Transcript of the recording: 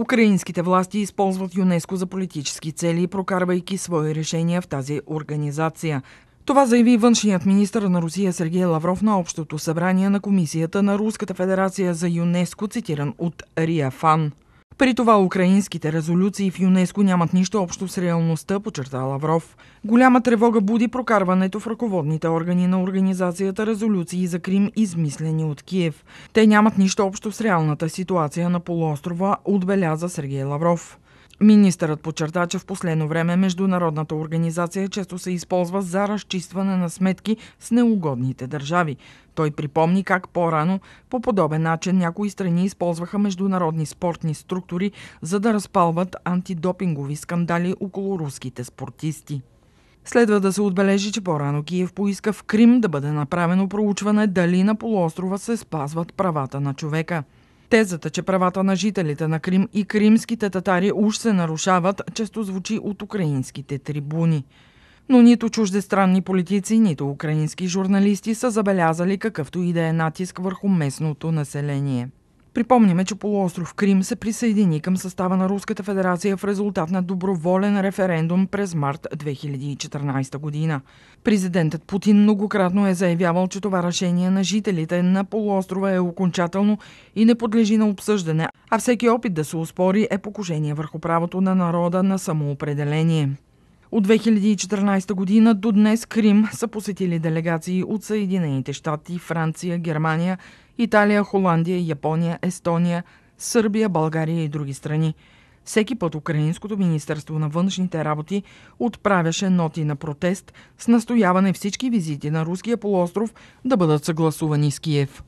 Украинските власти използват ЮНЕСКО за политически цели, прокарвайки свои решения в тази организация. Това заяви външният министр на Русия Сергей Лавров на Общото събрание на Комисията на Руската федерация за ЮНЕСКО, цитиран от Риафан. При това украинските резолюции в ЮНЕСКО нямат нищо общо с реалността, подчерта Лавров. Голяма тревога буди прокарването в ръководните органи на организацията резолюции за Крим, измислени от Киев. Те нямат нищо общо с реалната ситуация на полуострова, отбеляза Сергей Лавров. Министърът подчерта, че в последно време международната организация често се използва за разчистване на сметки с неугодните държави. Той припомни как по-рано по подобен начин някои страни използваха международни спортни структури, за да разпалват антидопингови скандали около руските спортисти. Следва да се отбележи, че по-рано Киев поиска в Крим да бъде направено проучване дали на полуострова се спазват правата на човека. Тезата, че правата на жителите на Крим и кримските татари уж се нарушават, често звучи от украинските трибуни. Но нито чуждестранни политици, нито украински журналисти са забелязали какъвто и да е натиск върху местното население. Припомняме, че полуостров Крим се присъедини към състава на Руската федерация в резултат на доброволен референдум през март 2014 година. Президентът Путин многократно е заявявал, че това решение на жителите на полуострова е окончателно и не подлежи на обсъждане, а всеки опит да се успори е покушение върху правото на народа на самоопределение. От 2014 година до днес Крим са посетили делегации от Съединените щати, Франция, Германия, Италия, Холандия, Япония, Естония, Сърбия, България и други страни. Всеки път Украинското министерство на външните работи отправяше ноти на протест с настояване всички визити на руския полуостров да бъдат съгласувани с Киев.